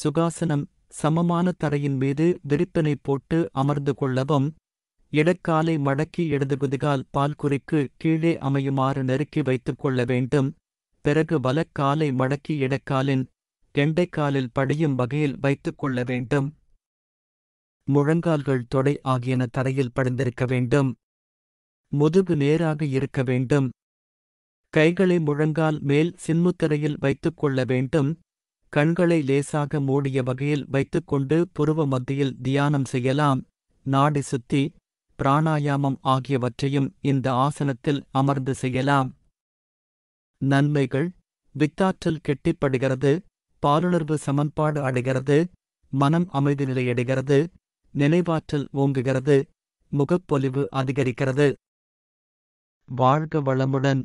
சுகாசனம் சமமான தரையின் மீது விரிப்பனை போட்டு அமர்ந்து கொள்ளவும் இடக்காலை மடக்கி இடதுகுதிகால் பால்குறிக்கு கீழே அமையுமாறு நெருக்கி வைத்துக் கொள்ள வேண்டும் பிறகு வலக்காலை மடக்கி இடக்காலின் கெண்டைக்காலில் படியும் வகையில் வைத்துக் கொள்ள வேண்டும் முழங்கால்கள் தொடை ஆகியன தரையில் படிந்திருக்க வேண்டும் முதுகு நேராக இருக்க வேண்டும் கைகளை முழங்கால் மேல் சின்முத்திரையில் வைத்துக் கொள்ள வேண்டும் கண்களை லேசாக மூடிய வகையில் வைத்துக்கொண்டு புருவ மத்தியில் தியானம் செய்யலாம் நாடி சுத்தி பிராணாயாமம் ஆகியவற்றையும் இந்த ஆசனத்தில் அமர்ந்து செய்யலாம் நன்மைகள் வித்தாற்றல் கெட்டிப்படுகிறது பாலுணர்வு சமன்பாடு அடைகிறது மனம் அமைதி நிலையடைகிறது நினைவாற்றல் ஓங்குகிறது முகப்பொலிவு அதிகரிக்கிறது வாழ்க வளமுடன்